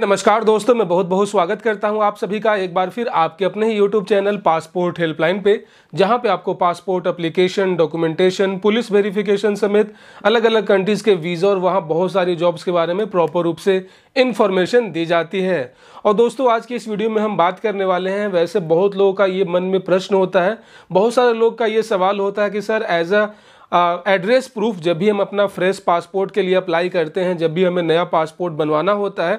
नमस्कार दोस्तों मैं बहुत बहुत स्वागत करता हूं आप सभी का एक बार फिर आपके अपने ही यूट्यूब चैनल पासपोर्ट हेल्पलाइन पे जहां पे आपको passport application documentation police verification समेत अलग अलग कंट्रीज़ के वीज़ा और वहां बहुत सारी जॉब्स के बारे में प्रॉपर रूप से इन्फॉर्मेशन दी जाती है और दोस्तों आज की इस वीडियो में हम बात करने वाले हैं वैसे बहुत लोगों का ये मन में प्रश्न होता है बहुत सारे लोग का ये सवाल होता है कि sir as a address proof जब भी हम अपना फ्रेश पासपोर्ट के लिए अप्लाई करते हैं जब भी हमें नया पासपोर्ट बनवाना होता है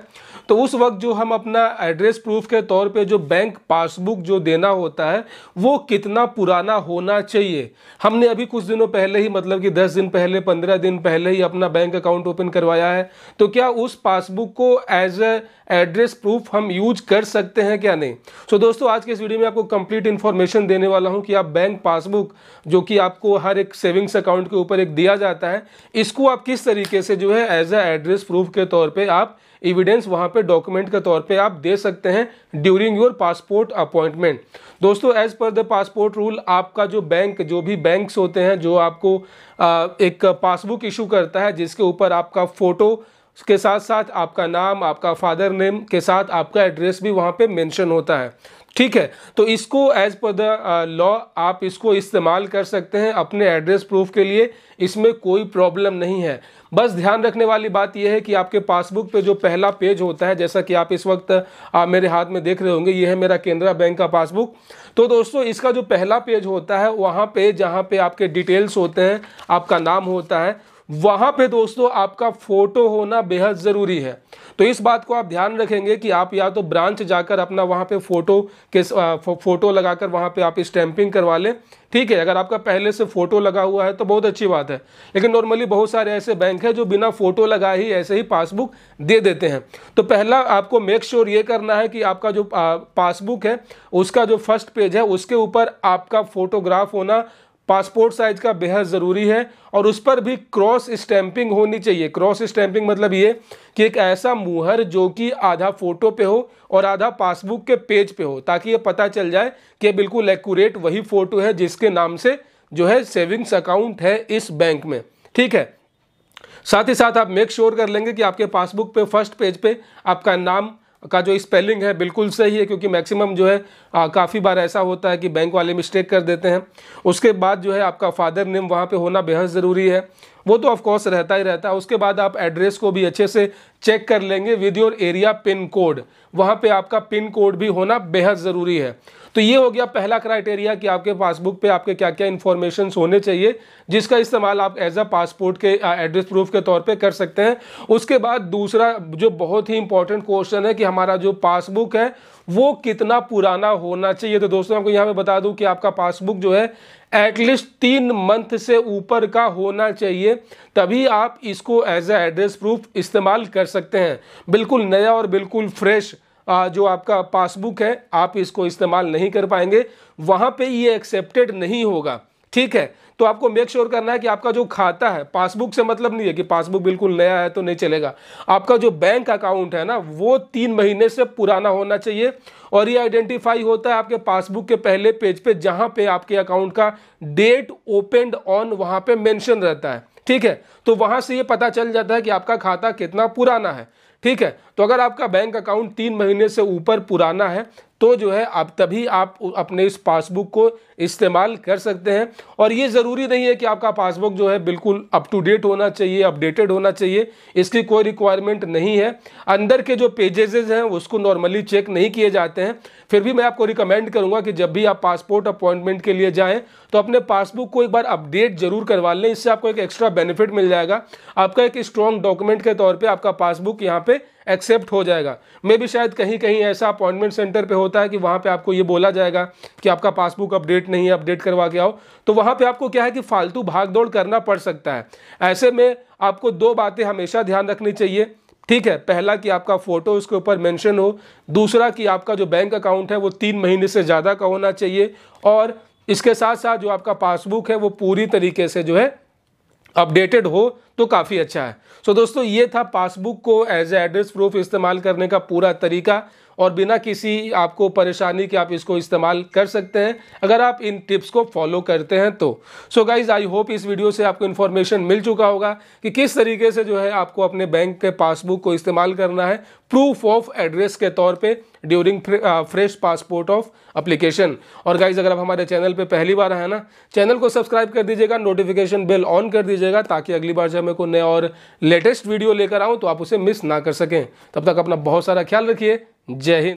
तो उस वक्त जो हम अपना एड्रेस प्रूफ के तौर पे जो बैंक पासबुक जो देना होता है वो कितना पुराना होना चाहिए हमने अभी कुछ दिनों पहले ही मतलब कि दस दिन पहले पंद्रह दिन पहले ही अपना बैंक अकाउंट ओपन करवाया है तो क्या उस पासबुक को एज अ एड्रेस प्रूफ हम यूज कर सकते हैं क्या नहीं सो so, दोस्तों आज के इस वीडियो में आपको कंप्लीट इन्फॉर्मेशन देने वाला हूं कि आप बैंक पासबुक जो कि आपको हर एक सेविंग्स अकाउंट के ऊपर एक दिया जाता है इसको आप किस तरीके से जो है एज अ एड्रेस प्रूफ के तौर पर आप इविडेंस वहाँ पे डॉक्यूमेंट के तौर पे आप दे सकते हैं ड्यूरिंग योर पासपोर्ट अपॉइंटमेंट दोस्तों as per the passport rule आपका जो बैंक जो भी बैंक्स होते हैं जो आपको आ, एक पासबुक इशू करता है जिसके ऊपर आपका फ़ोटो उसके साथ साथ आपका नाम आपका फादर नेम के साथ आपका एड्रेस भी वहाँ पे मेंशन होता है ठीक है तो इसको एज पर द लॉ आप इसको इस्तेमाल कर सकते हैं अपने एड्रेस प्रूफ के लिए इसमें कोई प्रॉब्लम नहीं है बस ध्यान रखने वाली बात यह है कि आपके पासबुक पे जो पहला पेज होता है जैसा कि आप इस वक्त आप uh, मेरे हाथ में देख रहे होंगे ये है मेरा केनरा बैंक का पासबुक तो दोस्तों इसका जो पहला पेज होता है वहाँ पे जहाँ पे आपके डिटेल्स होते हैं आपका नाम होता है वहां पे दोस्तों आपका फ़ोटो होना बेहद ज़रूरी है तो इस बात को आप ध्यान रखेंगे कि आप या तो ब्रांच जाकर अपना वहां पे फ़ोटो के फ़ोटो लगाकर वहां पे आप स्टैंपिंग करवा लें ठीक है अगर आपका पहले से फ़ोटो लगा हुआ है तो बहुत अच्छी बात है लेकिन नॉर्मली बहुत सारे ऐसे बैंक हैं जो बिना फ़ोटो लगाए ही ऐसे ही पासबुक दे देते हैं तो पहला आपको मेक श्योर sure ये करना है कि आपका जो पासबुक है उसका जो फर्स्ट पेज है उसके ऊपर आपका फ़ोटोग्राफ होना पासपोर्ट साइज का बेहद ज़रूरी है और उस पर भी क्रॉस स्टैंपिंग होनी चाहिए क्रॉस स्टैंपिंग मतलब ये कि एक ऐसा मुहर जो कि आधा फ़ोटो पे हो और आधा पासबुक के पेज पे हो ताकि ये पता चल जाए कि बिल्कुल एक्यूरेट वही फ़ोटो है जिसके नाम से जो है सेविंग्स अकाउंट है इस बैंक में ठीक है साथ ही साथ आप मेक श्योर sure कर लेंगे कि आपके पासबुक पे फर्स्ट पेज पे आपका नाम का जो स्पेलिंग है बिल्कुल सही है क्योंकि मैक्सिमम जो है काफ़ी बार ऐसा होता है कि बैंक वाले मिस्टेक कर देते हैं उसके बाद जो है आपका फादर नेम वहाँ पे होना बेहद ज़रूरी है वो तो ऑफकोर्स रहता ही रहता है उसके बाद आप एड्रेस को भी अच्छे से चेक कर लेंगे with your area pin code वहाँ पे आपका पिन कोड भी होना बेहद ज़रूरी है तो ये हो गया पहला क्राइटेरिया कि आपके पासबुक पे आपके क्या क्या इन्फॉर्मेशन होने चाहिए जिसका इस्तेमाल आप एज अ पासपोर्ट के एड्रेस प्रूफ के तौर पे कर सकते हैं उसके बाद दूसरा जो बहुत ही इंपॉर्टेंट क्वेश्चन है कि हमारा जो पासबुक है वो कितना पुराना होना चाहिए तो दोस्तों आपको यहाँ पे बता दूँ कि आपका पासबुक जो है एटलीस्ट तीन मंथ से ऊपर का होना चाहिए तभी आप इसको एज ए एड्रेस प्रूफ इस्तेमाल कर सकते हैं बिल्कुल नया और बिल्कुल फ्रेश जो आपका पासबुक है आप इसको इस्तेमाल नहीं कर पाएंगे वहाँ पे ये एक्सेप्टेड नहीं होगा ठीक है तो आपको मेक श्योर sure करना है कि आपका जो खाता है पासबुक से मतलब नहीं है कि पासबुक बिल्कुल नया है तो नहीं चलेगा आपका जो बैंक अकाउंट है ना वो तीन महीने से पुराना होना चाहिए और ये आइडेंटिफाई होता है आपके पासबुक के पहले पेज पे जहां पे आपके अकाउंट का डेट ओपेंड ऑन वहां पे मेंशन रहता है ठीक है तो वहां से ये पता चल जाता है कि आपका खाता कितना पुराना है ठीक है तो अगर आपका बैंक अकाउंट तीन महीने से ऊपर पुराना है तो जो है आप तभी आप अपने इस पासबुक को इस्तेमाल कर सकते हैं और ये ज़रूरी नहीं है कि आपका पासबुक जो है बिल्कुल अप टू डेट होना चाहिए अपडेटेड होना चाहिए इसकी कोई रिक्वायरमेंट नहीं है अंदर के जो पेजेज हैं उसको नॉर्मली चेक नहीं किए जाते हैं फिर भी मैं आपको रिकमेंड करूँगा कि जब भी आप पासपोर्ट अपॉइंटमेंट के लिए जाएँ तो अपने पासबुक को एक बार अपडेट जरूर करवा लें इससे आपको एक एक्स्ट्रा बेनिफिट मिल जाएगा आपका एक स्ट्रॉन्ग डॉक्यूमेंट के तौर पर आपका पासबुक यहाँ पर एक्सेप्ट हो जाएगा मे भी शायद कहीं कहीं ऐसा अपॉइंटमेंट सेंटर पे होता है कि वहाँ पे आपको ये बोला जाएगा कि आपका पासबुक अपडेट नहीं है अपडेट करवा के आओ तो वहाँ पे आपको क्या है कि फालतू भाग दौड़ करना पड़ सकता है ऐसे में आपको दो बातें हमेशा ध्यान रखनी चाहिए ठीक है पहला कि आपका फ़ोटो उसके ऊपर मैंशन हो दूसरा कि आपका जो बैंक अकाउंट है वो तीन महीने से ज़्यादा का होना चाहिए और इसके साथ साथ जो आपका पासबुक है वो पूरी तरीके से जो है अपडेटेड हो तो काफ़ी अच्छा है सो so दोस्तों ये था पासबुक को एज ए एड्रेस प्रूफ इस्तेमाल करने का पूरा तरीका और बिना किसी आपको परेशानी के आप इसको इस्तेमाल कर सकते हैं अगर आप इन टिप्स को फॉलो करते हैं तो सो गाइज आई होप इस वीडियो से आपको इन्फॉर्मेशन मिल चुका होगा कि किस तरीके से जो है आपको अपने बैंक के पासबुक को इस्तेमाल करना है प्रूफ ऑफ एड्रेस के तौर पे during fresh passport of application और गाइज अगर आप हमारे चैनल पर पहली बार है ना चैनल को सब्सक्राइब कर दीजिएगा नोटिफिकेशन बिल ऑन कर दीजिएगा ताकि अगली बार जब मैं कोई नया और लेटेस्ट वीडियो लेकर आऊँ तो आप उसे मिस ना कर सकें तब तक अपना बहुत सारा ख्याल रखिए जय हिंद